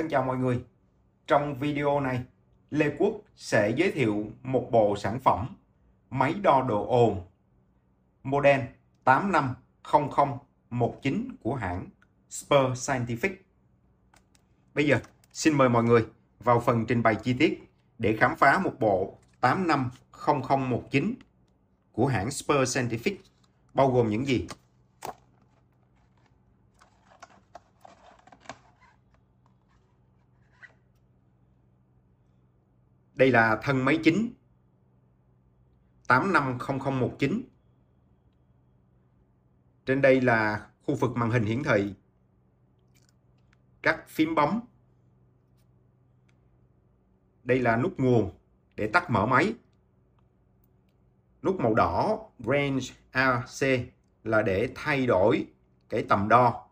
Thân chào mọi người. Trong video này, Lê Quốc sẽ giới thiệu một bộ sản phẩm máy đo độ ồn model 850019 của hãng Spur Scientific. Bây giờ, xin mời mọi người vào phần trình bày chi tiết để khám phá một bộ 850019 của hãng Spur Scientific bao gồm những gì Đây là thân máy chính 850019. Trên đây là khu vực màn hình hiển thị. Các phím bấm. Đây là nút nguồn để tắt mở máy. Nút màu đỏ Range AC là để thay đổi cái tầm đo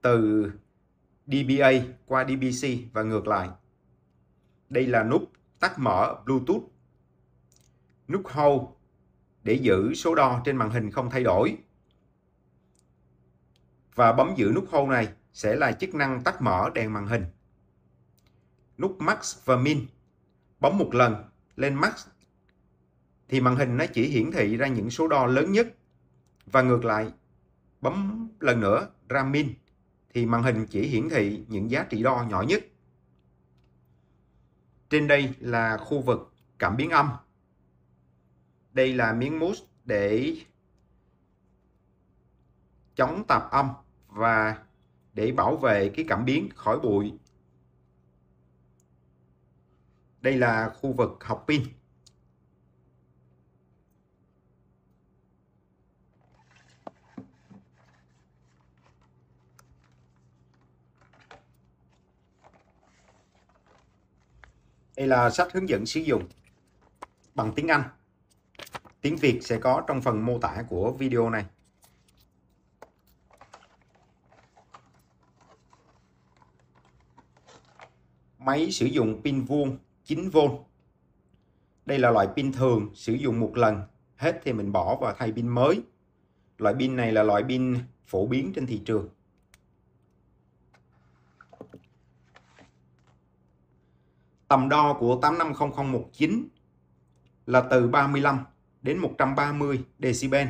từ DBA qua DBC và ngược lại. Đây là nút tắt mở Bluetooth, nút Hold để giữ số đo trên màn hình không thay đổi. Và bấm giữ nút Hold này sẽ là chức năng tắt mở đèn màn hình. Nút Max và Min, bấm một lần lên Max thì màn hình nó chỉ hiển thị ra những số đo lớn nhất và ngược lại bấm lần nữa ra min thì màn hình chỉ hiển thị những giá trị đo nhỏ nhất trên đây là khu vực cảm biến âm. Đây là miếng mút để chống tạp âm và để bảo vệ cái cảm biến khỏi bụi. Đây là khu vực học pin. Đây là sách hướng dẫn sử dụng bằng tiếng Anh. Tiếng Việt sẽ có trong phần mô tả của video này. Máy sử dụng pin vuông 9V. Đây là loại pin thường sử dụng một lần, hết thì mình bỏ và thay pin mới. Loại pin này là loại pin phổ biến trên thị trường. tầm đo của 850019 là từ 35 đến 130 decibel.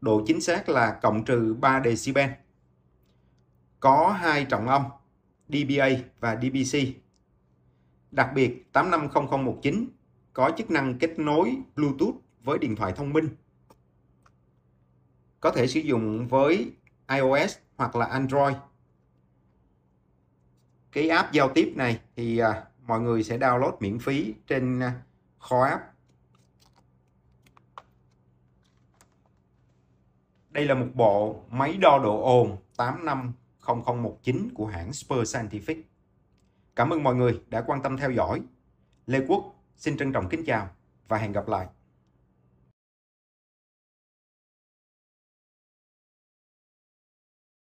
Độ chính xác là cộng trừ 3 decibel. Có hai trọng âm DBA và DBC. Đặc biệt 850019 có chức năng kết nối Bluetooth với điện thoại thông minh. Có thể sử dụng với iOS hoặc là Android. Cái app giao tiếp này thì à, mọi người sẽ download miễn phí trên kho à, app đây là một bộ máy đo độ ồn 850019 của hãng Spur Scientific cảm ơn mọi người đã quan tâm theo dõi Lê Quốc xin trân trọng kính chào và hẹn gặp lại